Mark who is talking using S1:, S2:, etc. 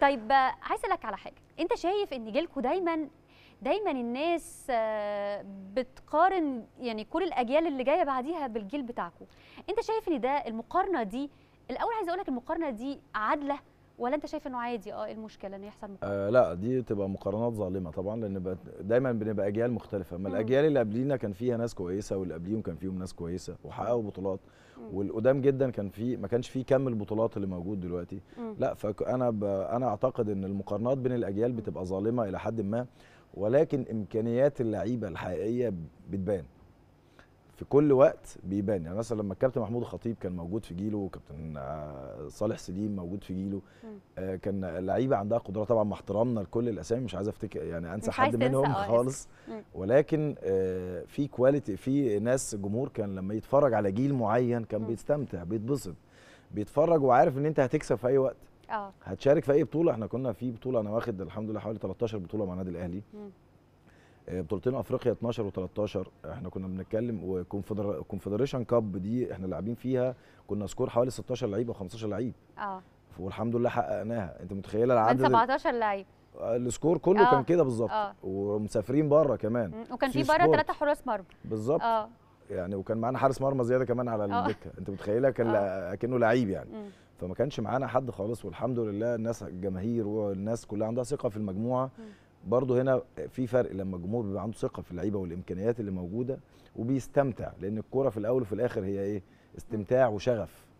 S1: طيب عايز اسالك على حاجه انت شايف ان جيلكو دايما دايما الناس آه، بتقارن يعني كل الاجيال اللي جايه بعديها بالجيل بتاعكم انت شايف ان ده المقارنه دي الاول عايز اقول لك المقارنه دي عادله ولا انت شايف انه عادي اه ايه المشكله انه يحصل
S2: مقارنة؟ آه لا دي تبقى مقارنات ظالمه طبعا لان دايما بنبقى اجيال مختلفه ما الاجيال اللي قبلينا كان فيها ناس كويسه واللي قبليهم كان فيهم ناس كويسه وحققوا بطولات والقدام جدا كان في ما كانش في كم البطولات اللي موجود دلوقتي مم. لا فانا ب... انا اعتقد ان المقارنات بين الاجيال بتبقى ظالمه الى حد ما ولكن امكانيات اللعيبه الحقيقيه بتبان في كل وقت بيبان يعني مثلا لما الكابتن محمود الخطيب كان موجود في جيله وكابتن آه، صالح سليم موجود في جيله آه كان اللعيبه عندها قدره طبعا مع احترامنا لكل الاسامي مش عايز افتكر يعني انسى حد منهم آه، خالص ولكن آه في كواليتي في ناس جمهور كان لما يتفرج على جيل معين كان م. بيستمتع بيتبسط بيتفرج وعارف ان انت هتكسب في اي وقت اه هتشارك في اي بطوله احنا كنا في بطوله انا واخد الحمد لله حوالي 13 بطوله مع النادي الاهلي م. آه، بطولتين افريقيا 12 و13 احنا كنا بنتكلم وكونفدريشن كاب دي احنا لاعبين فيها كنا سكور حوالي 16 لعيب او 15 لعيب اه والحمد لله حققناها انت متخيله العدد من 17 لعيب آه، السكور كله أوه. كان اه. كده بالظبط ومسافرين بره كمان
S1: وكان في بره ثلاثه حراس مرمى
S2: بالظبط آه. يعني وكان معانا حارس مرمى زياده كمان على الدكه انت متخيله كان اكنه لعيب يعني م. فما كانش معانا حد خالص والحمد لله الناس الجماهير والناس كلها عندها ثقه في المجموعه م. برضه هنا في فرق لما الجمهور بيبقى عنده ثقه في اللعيبه والامكانيات اللي موجوده وبيستمتع لان الكوره في الاول وفي الاخر هي ايه استمتاع وشغف